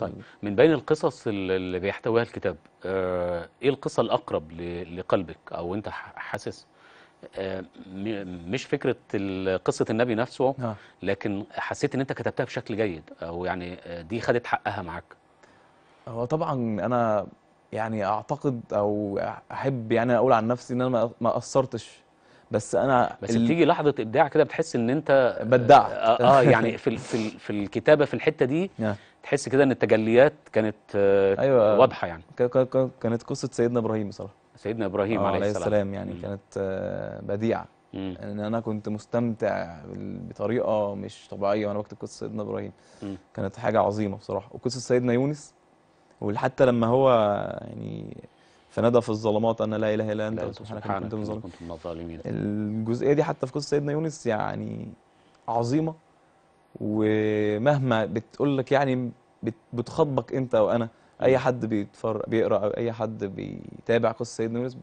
طيب. طيب من بين القصص اللي بيحتويها الكتاب آه ايه القصه الاقرب لقلبك او انت حاسس آه مش فكره قصه النبي نفسه آه. لكن حسيت ان انت كتبتها بشكل جيد او يعني دي خدت حقها معاك هو طبعا انا يعني اعتقد او احب يعني اقول عن نفسي ان انا ما قصرتش بس انا بس بتيجي لحظه ابداع كده بتحس ان انت بدعت اه, آه, آه، يعني في في في الكتابه في الحته دي تحس كده ان التجليات كانت آه أيوة واضحه يعني كانت قصه سيدنا ابراهيم بصراحه سيدنا ابراهيم آه عليه, عليه السلام, يعني كانت آه بديعه ان انا كنت مستمتع بطريقه مش طبيعيه وانا بكتب قصه سيدنا ابراهيم كانت حاجه عظيمه بصراحه وقصه سيدنا يونس وحتى لما هو يعني فنادى في الظلمات ان لا اله الا انت سبحانك انت كنت من الظالمين الجزئيه دي حتى في قصه سيدنا يونس يعني عظيمه ومهما بتقول لك يعني بتخاطبك انت وانا اي حد بيتفرج بيقرا او اي حد بيتابع قصه سيدنا يونس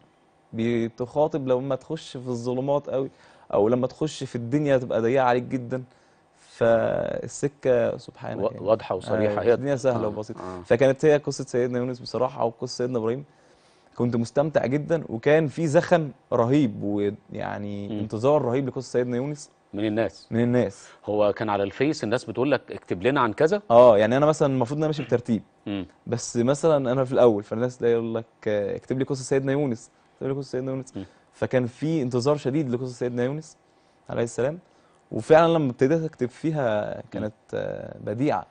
بتخاطب لما تخش في الظلمات قوي او لما تخش في الدنيا تبقى ضيقه عليك جدا فالسكه سبحانك يعني. واضحه وصريحه هي آه، الدنيا سهله آه وبسيطه آه فكانت هي قصه سيدنا يونس بصراحه او قصه سيدنا ابراهيم كنت مستمتع جدا وكان في زخم رهيب ويعني انتظار رهيب لقصه سيدنا يونس من الناس من الناس هو كان على الفيس الناس بتقول لك اكتب لنا عن كذا اه يعني انا مثلا المفروض ان انا ماشي بترتيب بس مثلا انا في الاول فالناس يقول لك اكتب لي قصه سيدنا يونس اكتب لي قصه سيدنا يونس م. فكان في انتظار شديد لقصه سيدنا يونس عليه السلام وفعلا لما ابتديت اكتب فيها كانت بديعه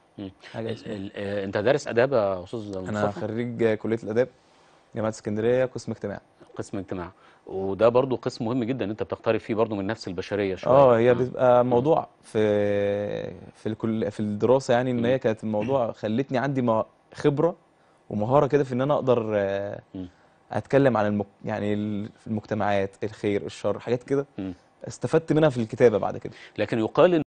حاجة آه، انت دارس اداب يا استاذ انا خريج كليه الاداب جامعه اسكندريه قسم اجتماع قسم اجتماع وده برضو قسم مهم جدا انت بتقترب فيه برضو من نفس البشريه شويه اه هي بتبقى موضوع في في الكل في الدراسه يعني ان هي كانت الموضوع خلتني عندي خبره ومهاره كده في ان انا اقدر اتكلم عن المك... يعني المجتمعات الخير الشر حاجات كده استفدت منها في الكتابه بعد كده لكن يقال إن